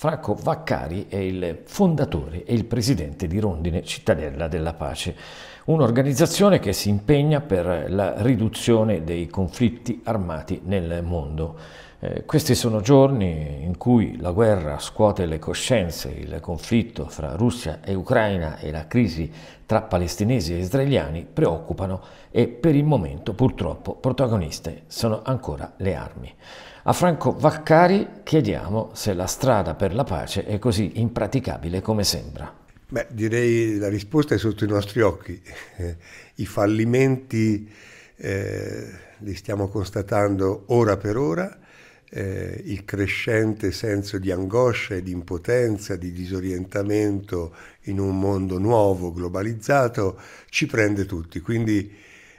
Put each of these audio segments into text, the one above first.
Franco Vaccari è il fondatore e il presidente di Rondine Cittadella della Pace, un'organizzazione che si impegna per la riduzione dei conflitti armati nel mondo. Eh, questi sono giorni in cui la guerra scuote le coscienze, il conflitto fra Russia e Ucraina e la crisi tra palestinesi e israeliani preoccupano e per il momento purtroppo protagoniste sono ancora le armi. A Franco Vaccari chiediamo se la strada per la pace è così impraticabile come sembra. Beh, direi la risposta è sotto i nostri occhi. Eh, I fallimenti eh, li stiamo constatando ora per ora eh, il crescente senso di angoscia e di impotenza, di disorientamento in un mondo nuovo, globalizzato, ci prende tutti. Quindi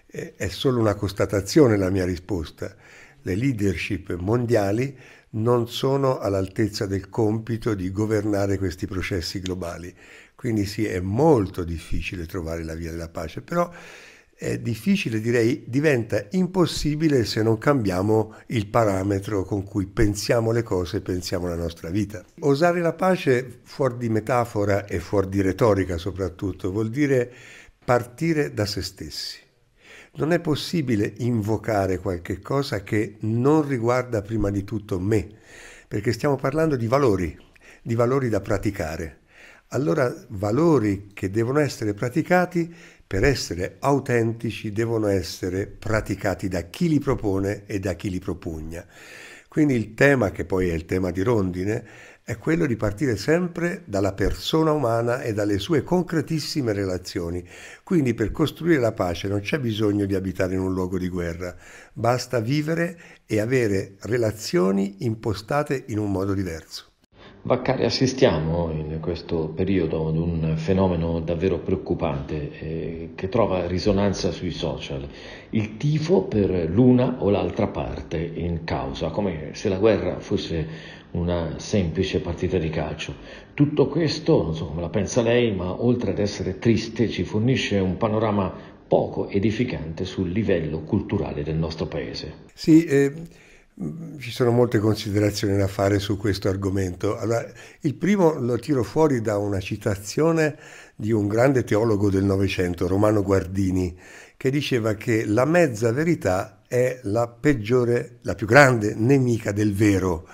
eh, è solo una constatazione la mia risposta. Le leadership mondiali non sono all'altezza del compito di governare questi processi globali. Quindi sì, è molto difficile trovare la via della pace, però è difficile, direi diventa impossibile se non cambiamo il parametro con cui pensiamo le cose e pensiamo la nostra vita. Osare la pace fuori di metafora e fuori di retorica soprattutto vuol dire partire da se stessi. Non è possibile invocare qualche cosa che non riguarda prima di tutto me, perché stiamo parlando di valori, di valori da praticare. Allora valori che devono essere praticati per essere autentici devono essere praticati da chi li propone e da chi li propugna. Quindi il tema, che poi è il tema di Rondine, è quello di partire sempre dalla persona umana e dalle sue concretissime relazioni. Quindi per costruire la pace non c'è bisogno di abitare in un luogo di guerra, basta vivere e avere relazioni impostate in un modo diverso. Vaccari, assistiamo in questo periodo ad un fenomeno davvero preoccupante eh, che trova risonanza sui social, il tifo per l'una o l'altra parte in causa, come se la guerra fosse una semplice partita di calcio. Tutto questo, non so come la pensa lei, ma oltre ad essere triste ci fornisce un panorama poco edificante sul livello culturale del nostro paese. Sì, eh... Ci sono molte considerazioni da fare su questo argomento. Allora, il primo lo tiro fuori da una citazione di un grande teologo del Novecento, Romano Guardini, che diceva che la mezza verità è la peggiore, la più grande nemica del vero.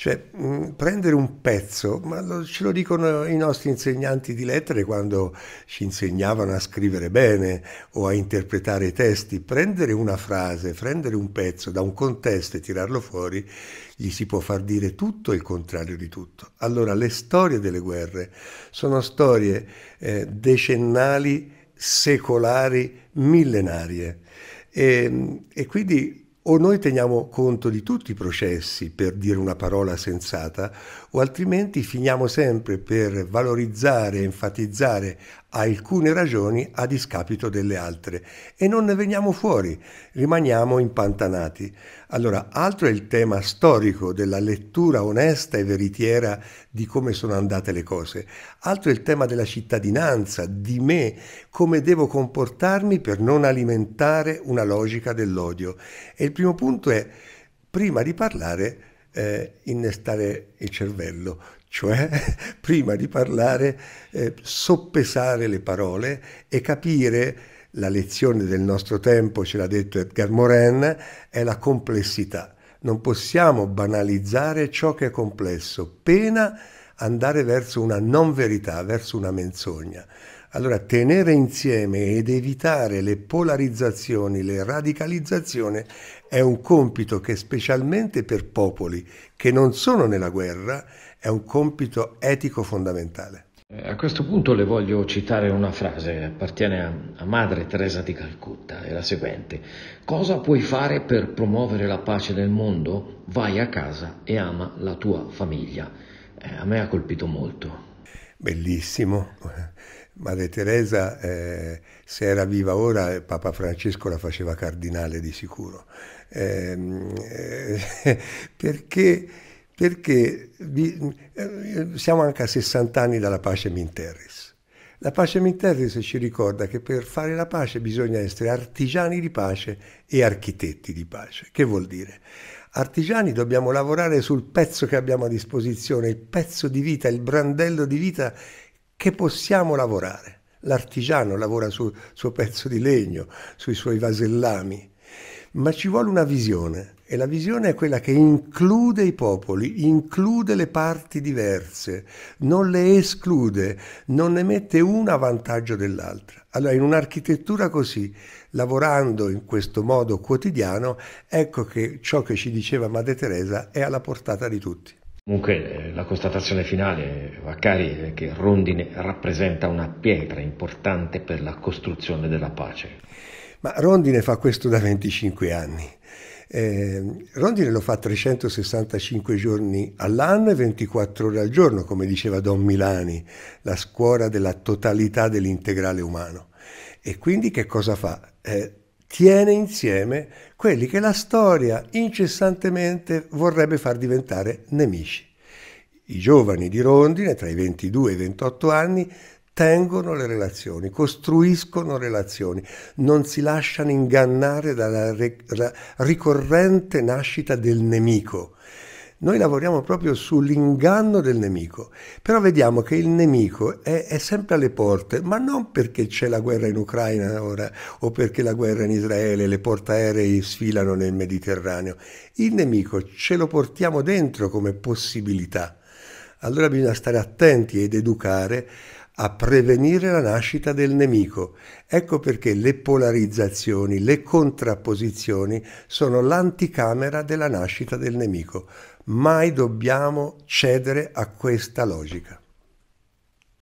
Cioè, mh, mm, prendere un pezzo, ma lo, ce lo dicono i nostri insegnanti di lettere quando ci insegnavano a scrivere bene o a interpretare i testi, prendere una frase, prendere un pezzo da un contesto e tirarlo fuori, gli si può far dire tutto e il contrario di tutto. Allora, le storie delle guerre sono storie eh, decennali, secolari, millenarie. E, mm, e quindi o noi teniamo conto di tutti i processi per dire una parola sensata, o altrimenti finiamo sempre per valorizzare, enfatizzare alcune ragioni a discapito delle altre e non ne veniamo fuori, rimaniamo impantanati. Allora, altro è il tema storico della lettura onesta e veritiera di come sono andate le cose, altro è il tema della cittadinanza, di me, come devo comportarmi per non alimentare una logica dell'odio. E il primo punto è, prima di parlare, eh, innestare il cervello, cioè prima di parlare eh, soppesare le parole e capire la lezione del nostro tempo, ce l'ha detto Edgar Morin, è la complessità. Non possiamo banalizzare ciò che è complesso, pena andare verso una non verità, verso una menzogna. Allora tenere insieme ed evitare le polarizzazioni, le radicalizzazioni è un compito che specialmente per popoli che non sono nella guerra è un compito etico fondamentale. Eh, a questo punto le voglio citare una frase che appartiene a, a, Madre Teresa di Calcutta, è la seguente. Cosa puoi fare per promuovere la pace nel mondo? Vai a casa e ama la tua famiglia. Eh, a me ha colpito molto bellissimo. Madre Teresa, eh, se era viva ora, eh, Papa Francesco la faceva cardinale di sicuro. Ehm, eh, perché, perché vi, eh, siamo anche a 60 anni dalla pace Minterris. La pace Minterris ci ricorda che per fare la pace bisogna essere artigiani di pace e architetti di pace. Che vuol dire? Artigiani dobbiamo lavorare sul pezzo che abbiamo a disposizione, il pezzo di vita, il brandello di vita che possiamo lavorare. L'artigiano lavora sul suo pezzo di legno, sui suoi vasellami, ma ci vuole una visione e la visione è quella che include i popoli, include le parti diverse, non le esclude, non ne mette una a vantaggio dell'altra. Allora in un'architettura così, lavorando in questo modo quotidiano, ecco che ciò che ci diceva Madre Teresa è alla portata di tutti. Comunque eh, la constatazione finale, Vaccari, è che Rondine rappresenta una pietra importante per la costruzione della pace. Ma Rondine fa questo da 25 anni. Eh, Rondine lo fa 365 giorni all'anno e 24 ore al giorno, come diceva Don Milani, la scuola della totalità dell'integrale umano. E quindi che cosa fa? Eh, tiene insieme quelli che la storia incessantemente vorrebbe far diventare nemici. I giovani di Rondine, tra i 22 e i 28 anni, tengono le relazioni, costruiscono relazioni, non si lasciano ingannare dalla ricorrente nascita del nemico. Noi lavoriamo proprio sull'inganno del nemico, però vediamo che il nemico è, è sempre alle porte, ma non perché c'è la guerra in Ucraina ora o perché la guerra in Israele, le portaerei sfilano nel Mediterraneo. Il nemico ce lo portiamo dentro come possibilità. Allora bisogna stare attenti ed educare a prevenire la nascita del nemico. Ecco perché le polarizzazioni, le contrapposizioni sono l'anticamera della nascita del nemico. Mai dobbiamo cedere a questa logica.